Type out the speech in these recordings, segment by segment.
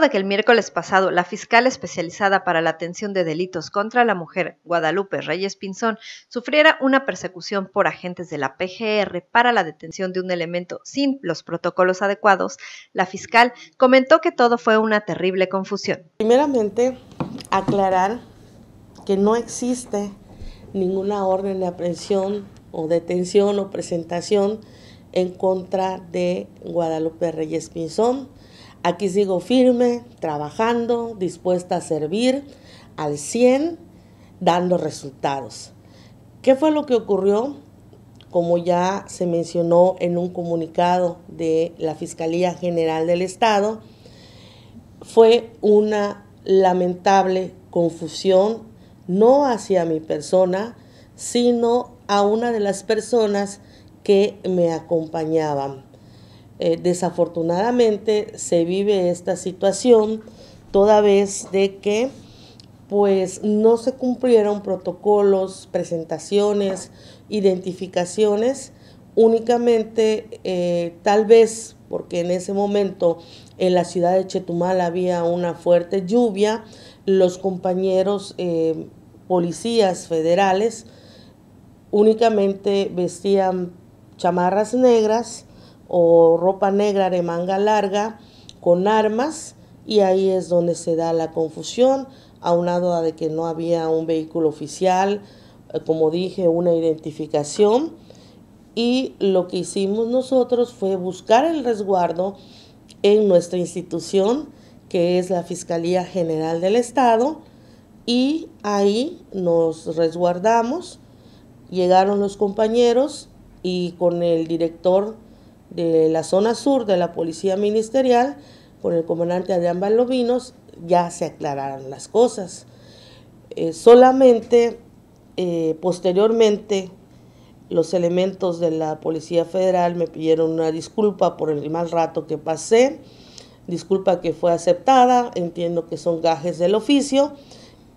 de que el miércoles pasado la fiscal especializada para la atención de delitos contra la mujer, Guadalupe Reyes Pinzón, sufriera una persecución por agentes de la PGR para la detención de un elemento sin los protocolos adecuados, la fiscal comentó que todo fue una terrible confusión. Primeramente, aclarar que no existe ninguna orden de aprehensión o detención o presentación en contra de Guadalupe Reyes Pinzón Aquí sigo firme, trabajando, dispuesta a servir al 100, dando resultados. ¿Qué fue lo que ocurrió? Como ya se mencionó en un comunicado de la Fiscalía General del Estado, fue una lamentable confusión, no hacia mi persona, sino a una de las personas que me acompañaban. Eh, desafortunadamente se vive esta situación toda vez de que pues no se cumplieron protocolos, presentaciones, identificaciones, únicamente eh, tal vez porque en ese momento en la ciudad de Chetumal había una fuerte lluvia, los compañeros eh, policías federales únicamente vestían chamarras negras o ropa negra de manga larga con armas y ahí es donde se da la confusión, aunado de que no había un vehículo oficial, eh, como dije, una identificación. Y lo que hicimos nosotros fue buscar el resguardo en nuestra institución, que es la Fiscalía General del Estado, y ahí nos resguardamos. Llegaron los compañeros y con el director de la zona sur de la Policía Ministerial con el comandante Adrián Balobinos, ya se aclararon las cosas. Eh, solamente eh, posteriormente los elementos de la Policía Federal me pidieron una disculpa por el mal rato que pasé, disculpa que fue aceptada, entiendo que son gajes del oficio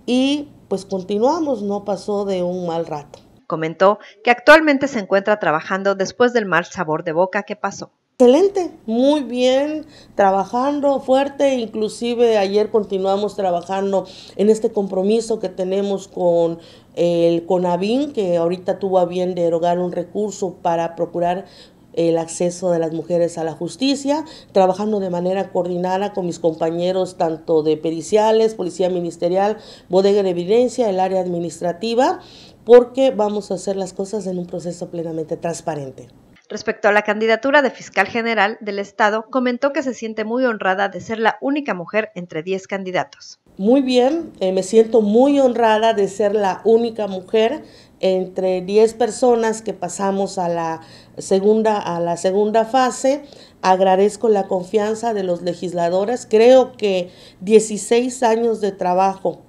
y pues continuamos, no pasó de un mal rato. Comentó que actualmente se encuentra trabajando después del mal sabor de boca que pasó. Excelente, muy bien, trabajando fuerte, inclusive ayer continuamos trabajando en este compromiso que tenemos con el CONABIN, que ahorita tuvo a bien derogar un recurso para procurar el acceso de las mujeres a la justicia, trabajando de manera coordinada con mis compañeros tanto de periciales, policía ministerial, bodega de evidencia, el área administrativa porque vamos a hacer las cosas en un proceso plenamente transparente. Respecto a la candidatura de fiscal general del Estado, comentó que se siente muy honrada de ser la única mujer entre 10 candidatos. Muy bien, eh, me siento muy honrada de ser la única mujer entre 10 personas que pasamos a la segunda, a la segunda fase. Agradezco la confianza de los legisladores. Creo que 16 años de trabajo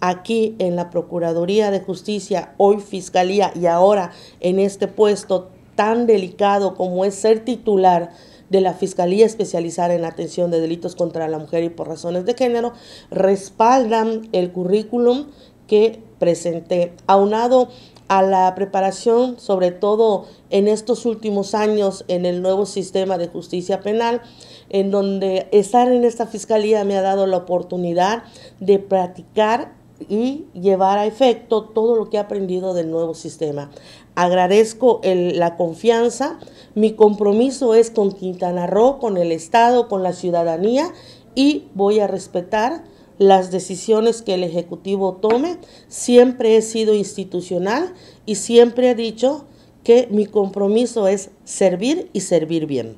aquí en la Procuraduría de Justicia, hoy Fiscalía y ahora en este puesto tan delicado como es ser titular de la Fiscalía Especializada en Atención de Delitos contra la Mujer y por razones de género, respaldan el currículum que presenté. Aunado a la preparación, sobre todo en estos últimos años en el nuevo sistema de justicia penal, en donde estar en esta fiscalía me ha dado la oportunidad de practicar y llevar a efecto todo lo que he aprendido del nuevo sistema. Agradezco la confianza, mi compromiso es con Quintana Roo, con el Estado, con la ciudadanía y voy a respetar las decisiones que el Ejecutivo tome. Siempre he sido institucional y siempre he dicho que mi compromiso es servir y servir bien.